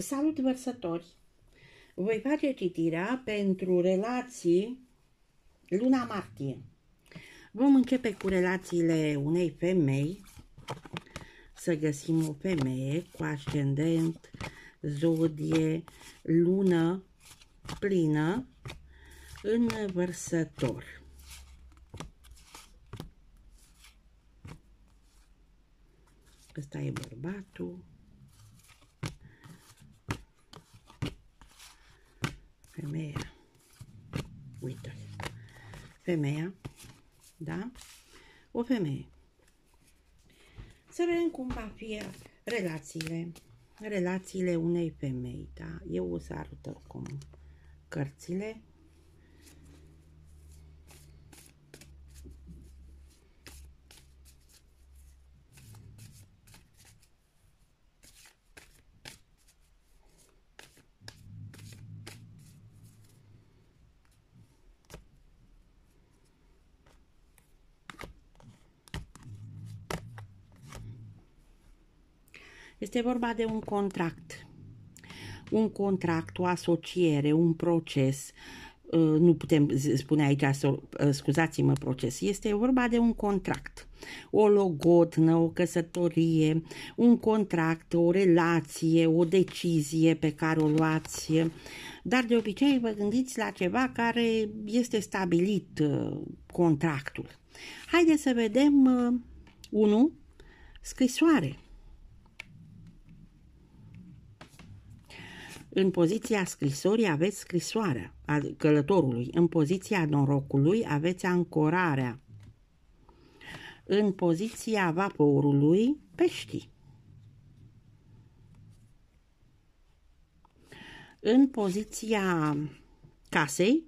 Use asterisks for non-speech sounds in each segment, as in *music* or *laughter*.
Salut vărsători! Voi face citirea pentru relații luna martie. Vom începe cu relațiile unei femei, să găsim o femeie cu ascendent, zodie, lună plină în vărsător. Ăsta e bărbatul. femeia, uite femeia, da? O femeie. Să vedem cum va fi relațiile, relațiile unei femei, da? Eu o să arăt acum cărțile Este vorba de un contract. Un contract, o asociere, un proces, uh, nu putem spune aici, uh, scuzați-mă, proces, este vorba de un contract, o logodnă, o căsătorie, un contract, o relație, o decizie pe care o luați, dar de obicei vă gândiți la ceva care este stabilit uh, contractul. Haideți să vedem 1. Scrisoare. În poziția scrisorii aveți scrisoarea a călătorului, în poziția norocului aveți ancorarea, în poziția vaporului peștii. În poziția casei,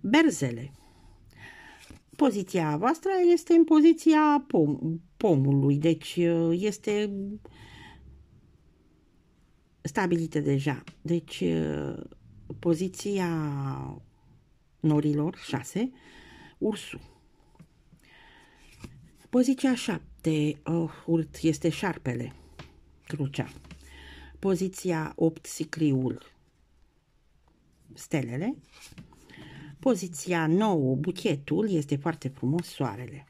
berzele. Poziția voastră este în poziția pom pomului, deci este stabilite deja. Deci, uh, poziția norilor, 6, ursul. Poziția 7, uh, urt este șarpele, crucea. Poziția 8, sicriul, stelele. Poziția 9, buchetul, este foarte frumos, soarele.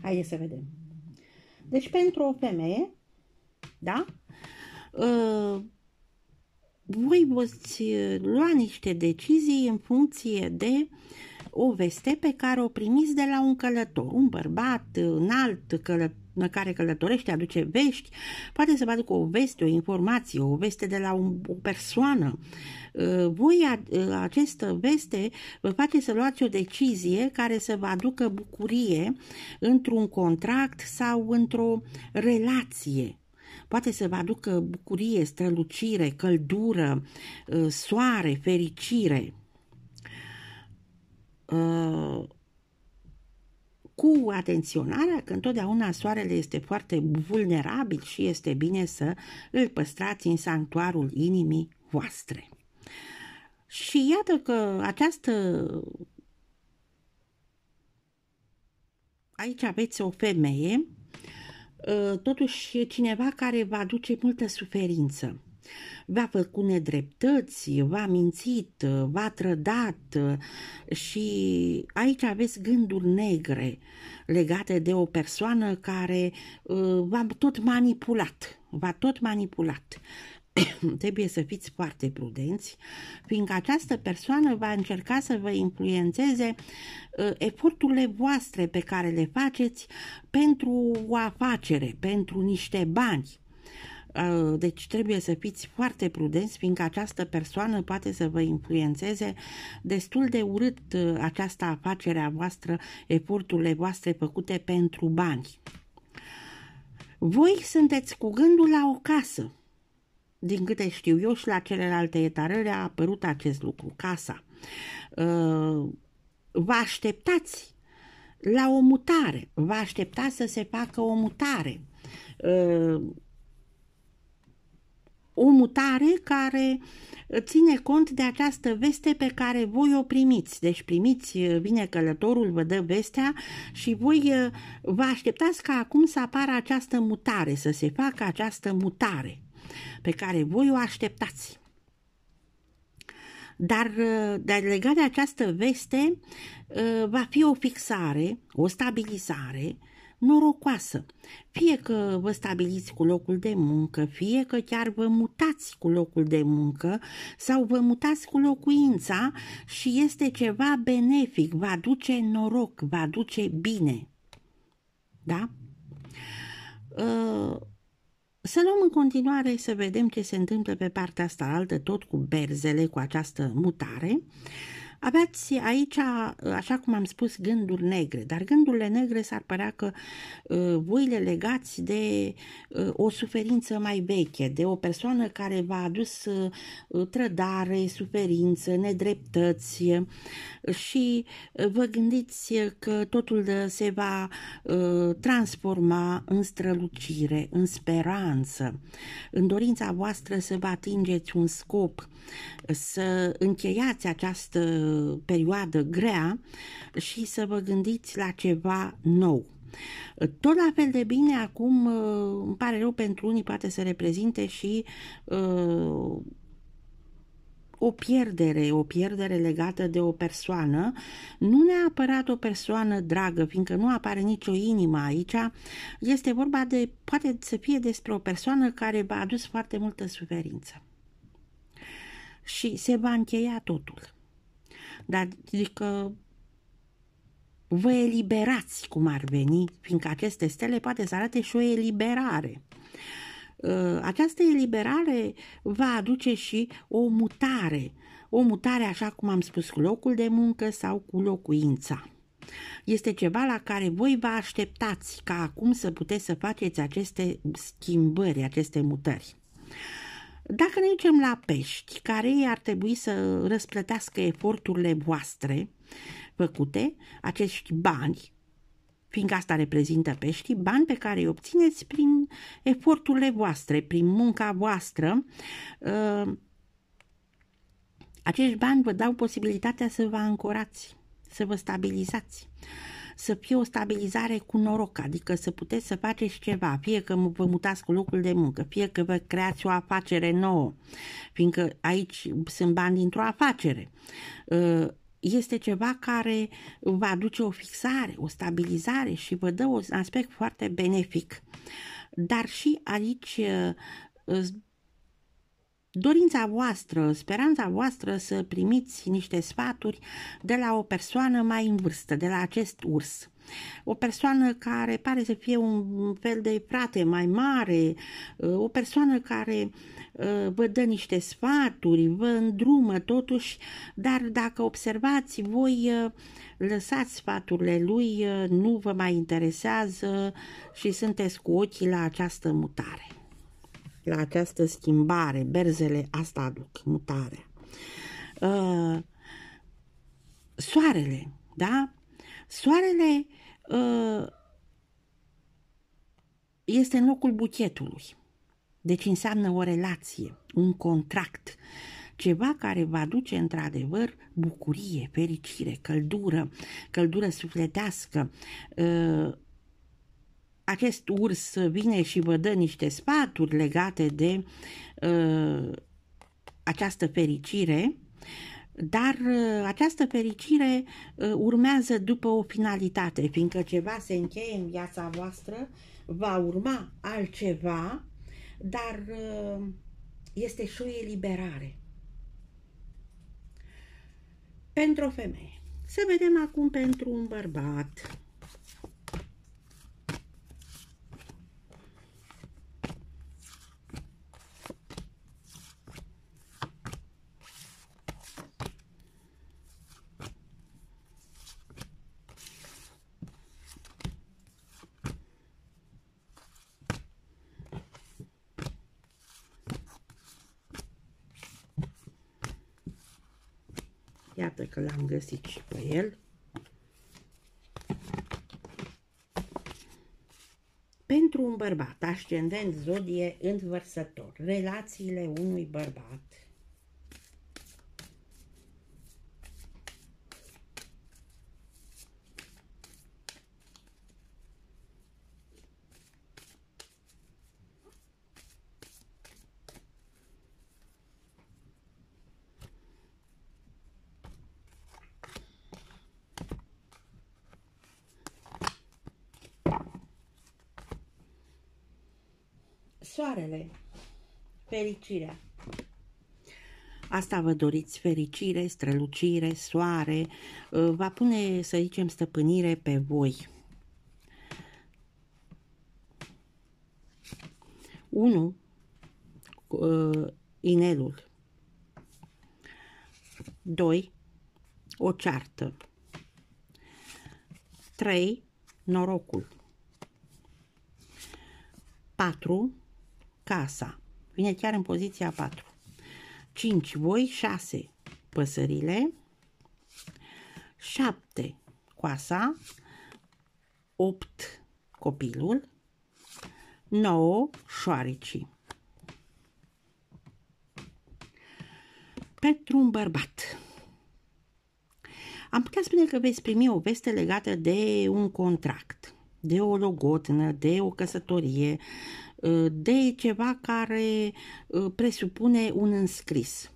Haideți să vedem. Deci, pentru o femeie, da? Ă, voi voți ă, lua niște decizii în funcție de o veste pe care o primiți de la un călător, un bărbat ă, înalt călător, care călătorește, aduce vești, poate să vă aducă o veste, o informație, o veste de la un, o persoană. Voi, această veste vă face să luați o decizie care să vă aducă bucurie într-un contract sau într-o relație poate să vă aducă bucurie, strălucire, căldură, uh, soare, fericire. Uh, cu atenționarea că întotdeauna soarele este foarte vulnerabil și este bine să îl păstrați în sanctuarul inimii voastre. Și iată că această aici aveți o femeie Ă, totuși cineva care va aduce multă suferință. V-a făcut nedreptăți, v-a mințit, v-a trădat și aici aveți gânduri negre legate de o persoană care ă, v-a tot manipulat, v-a tot manipulat. *coughs* trebuie să fiți foarte prudenți, fiindcă această persoană va încerca să vă influențeze uh, eforturile voastre pe care le faceți pentru o afacere, pentru niște bani. Uh, deci trebuie să fiți foarte prudenți, fiindcă această persoană poate să vă influențeze destul de urât uh, această afacere a voastră, eforturile voastre făcute pentru bani. Voi sunteți cu gândul la o casă din câte știu eu și la celelalte etarele a apărut acest lucru, casa. Uh, vă așteptați la o mutare, vă așteptați să se facă o mutare. Uh, o mutare care ține cont de această veste pe care voi o primiți. Deci primiți, uh, vine călătorul, vă dă vestea și voi vă așteptați ca acum să apară această mutare, să se facă această mutare pe care voi o așteptați. Dar, uh, dar legat de această veste, uh, va fi o fixare, o stabilizare norocoasă. Fie că vă stabiliți cu locul de muncă, fie că chiar vă mutați cu locul de muncă sau vă mutați cu locuința și este ceva benefic, va duce noroc, va duce bine. Da? Uh, să luăm în continuare să vedem ce se întâmplă pe partea asta altă, tot cu berzele, cu această mutare. Aveați aici, uh, așa cum am spus, gânduri negre, dar gândurile negre s-ar părea că uh, le legați de uh, o suferință mai veche, de o persoană care v-a adus trădare, suferință, nedreptăți și vă gândiți că totul se va transforma în strălucire, în speranță, în dorința voastră să vă atingeți un scop, să încheiați această perioadă grea și să vă gândiți la ceva nou. Tot la fel de bine acum, uh, îmi pare rău pentru unii, poate să reprezinte și uh, o pierdere, o pierdere legată de o persoană, nu neapărat o persoană dragă, fiindcă nu apare nicio inimă aici, este vorba de, poate să fie despre o persoană care v-a adus foarte multă suferință. Și se va încheia totul dar zic că vă eliberați cum ar veni, fiindcă aceste stele poate să arate și o eliberare. Uh, această eliberare va aduce și o mutare, o mutare, așa cum am spus, cu locul de muncă sau cu locuința. Este ceva la care voi vă așteptați ca acum să puteți să faceți aceste schimbări, aceste mutări. Dacă ne ducem la pești, care ar trebui să răsplătească eforturile voastre făcute, acești bani, fiindcă asta reprezintă peștii, bani pe care îi obțineți prin eforturile voastre, prin munca voastră, uh, acești bani vă dau posibilitatea să vă ancorați, să vă stabilizați să fie o stabilizare cu noroc, adică să puteți să faceți ceva, fie că vă mutați cu locul de muncă, fie că vă creați o afacere nouă, fiindcă aici sunt bani dintr-o afacere uh, este ceva care vă aduce o fixare, o stabilizare și vă dă un aspect foarte benefic. Dar și aici uh, dorința voastră, speranța voastră să primiți niște sfaturi de la o persoană mai în vârstă, de la acest urs. O persoană care pare să fie un fel de frate mai mare, o persoană care ă, vă dă niște sfaturi, vă îndrumă totuși, dar dacă observați, voi ă, lăsați sfaturile lui, ă, nu vă mai interesează și sunteți cu ochii la această mutare la această schimbare. Berzele asta aduc, mutarea. Uh, soarele, da? Soarele uh, este în locul buchetului. Deci înseamnă o relație, un contract, ceva care va duce într-adevăr bucurie, fericire, căldură, căldură sufletească, uh, acest urs vine și vă dă niște sfaturi legate de uh, această fericire, dar uh, această fericire uh, urmează după o finalitate, fiindcă ceva se încheie în viața voastră, va urma altceva, dar uh, este și o eliberare. Pentru o femeie. Să vedem acum pentru un bărbat. Iată că l-am găsit și pe el. Pentru un bărbat, ascendent zodie învărsător, relațiile unui bărbat soarele, fericirea. Asta vă doriți, fericire, strălucire, soare, uh, va pune, să zicem, stăpânire pe voi. 1. Uh, inelul 2. O ceartă 3. Norocul 4 casa. Vine chiar în poziția 4. 5 voi, 6 păsările, 7 coasa, 8 copilul, 9 șoarecii. Pentru un bărbat. Am putea spune că veți primi o veste legată de un contract, de o logotnă, de o căsătorie, Eh, de ceva care eh, presupune un înscris.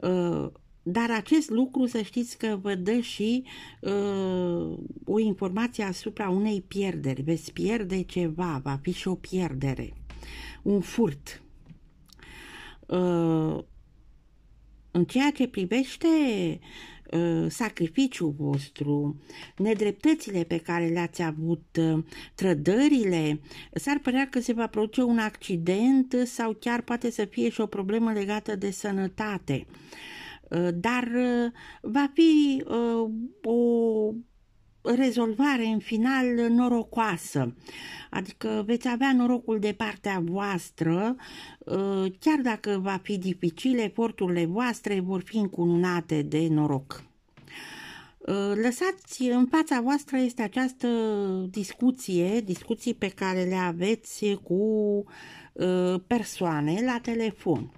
Eh, dar acest lucru, să știți că vă dă și uh, o informație asupra unei pierderi. Veți pierde ceva, va fi și o pierdere, un furt. Uh, în ceea ce privește Uh, sacrificiul vostru, nedreptățile pe care le-ați avut, uh, trădările, s-ar părea că se va produce un accident sau chiar poate să fie și o problemă legată de sănătate. Uh, dar va fi o rezolvare în final norocoasă. Adică veți avea norocul de partea voastră, uh, chiar dacă va fi dificil, eforturile voastre vor fi încununate de noroc. Uh, lăsați în fața voastră este această discuție, discuții pe care le aveți cu uh, persoane la telefon.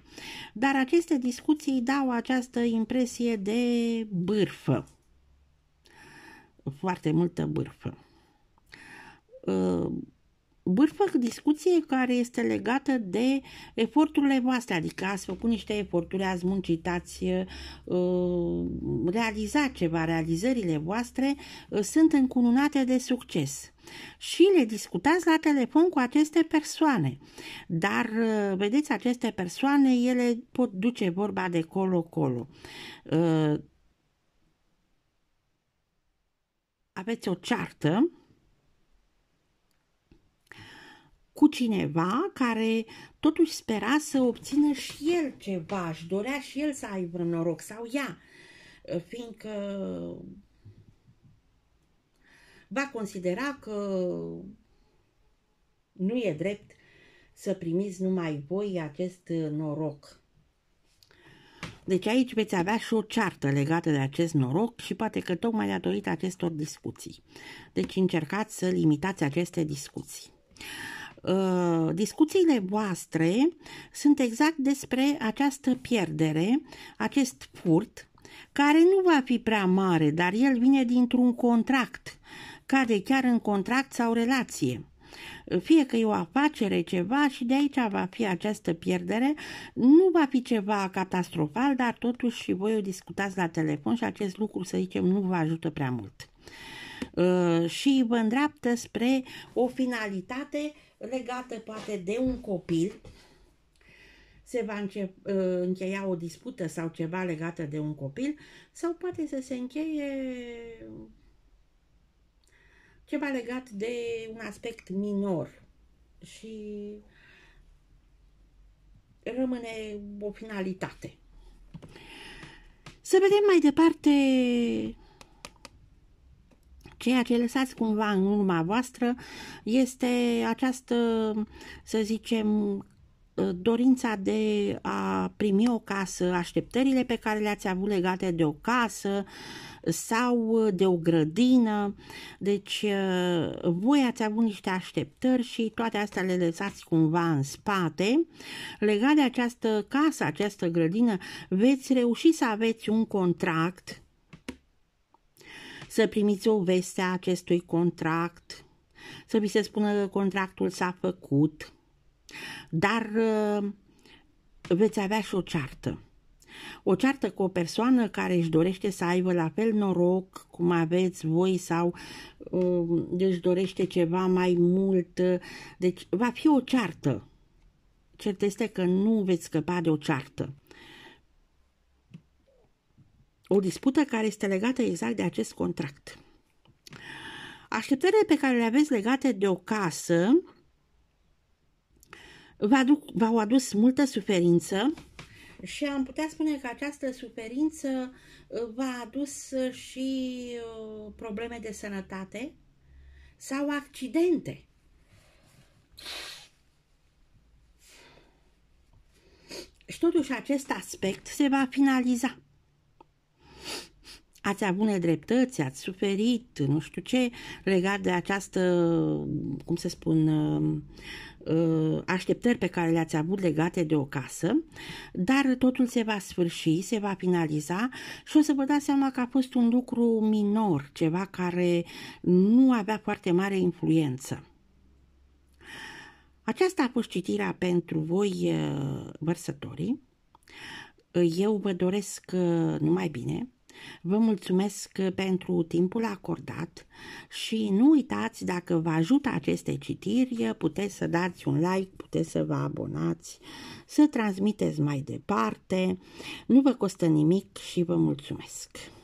Dar aceste discuții dau această impresie de bârfă foarte multă bârfă. Uh, bârfă discuție care este legată de eforturile voastre, adică ați făcut niște eforturi, ați muncit, ați uh, realizat ceva, realizările voastre uh, sunt încununate de succes și le discutați la telefon cu aceste persoane. Dar, vedeți, aceste persoane, ele pot duce vorba de colo-colo. aveți o ceartă cu cineva care totuși spera să obțină și el ceva, își dorea și el să aibă noroc sau ea, fiindcă va considera că nu e drept să primiți numai voi acest noroc. Deci aici veți avea și o ceartă legată de acest noroc și poate că tocmai datorită acestor discuții. Deci încercați să limitați aceste discuții. Uh, discuțiile voastre sunt exact despre această pierdere, acest furt, care nu va fi prea mare, dar el vine dintr-un contract, cade chiar în contract sau relație fie că e o afacere, ceva și de aici va fi această pierdere, nu va fi ceva catastrofal, dar totuși și voi o discutați la telefon și acest lucru, să zicem, nu vă ajută prea mult. Uh, și vă îndreaptă spre o finalitate legată poate de un copil, se va uh, încheia o dispută sau ceva legată de un copil, sau poate să se încheie ceva legat de un aspect minor și rămâne o finalitate. Să vedem mai departe ceea ce lăsați cumva în urma voastră este această, să zicem, Uh, dorința de a primi o casă, așteptările pe care le-ați avut legate de o casă sau uh, de o grădină. Deci, uh, voi ați avut niște așteptări și toate astea le lăsați cumva în spate. Legat de această casă, această grădină, veți reuși să aveți un contract, să primiți o veste a acestui contract, să vi se spună că contractul s-a făcut, dar uh, veți avea și o ceartă. O ceartă cu o persoană care își dorește să aibă la fel noroc cum aveți voi sau uh, își dorește ceva mai mult. Deci va fi o ceartă. Cert este că nu veți scăpa de o ceartă. O dispută care este legată exact de acest contract. Așteptările pe care le aveți legate de o casă v-au adus multă suferință și am putea spune că această suferință uh, v-a adus uh, și uh, probleme de sănătate sau accidente. Și totuși acest aspect se va finaliza. Ați avut nedreptăți, ați suferit, nu știu ce, legat de această, cum se spun, Uh, așteptări pe care le-ați avut legate de o casă, dar totul se va sfârși, se va finaliza și o să vă dați seama că a fost un lucru minor, ceva care nu avea foarte mare influență. Aceasta a fost citirea pentru voi uh, vărsătorii. Eu vă doresc uh, numai bine, Vă mulțumesc pentru timpul acordat și nu uitați, dacă vă ajută aceste citiri, puteți să dați un like, puteți să vă abonați, să transmiteți mai departe. Nu vă costă nimic și vă mulțumesc!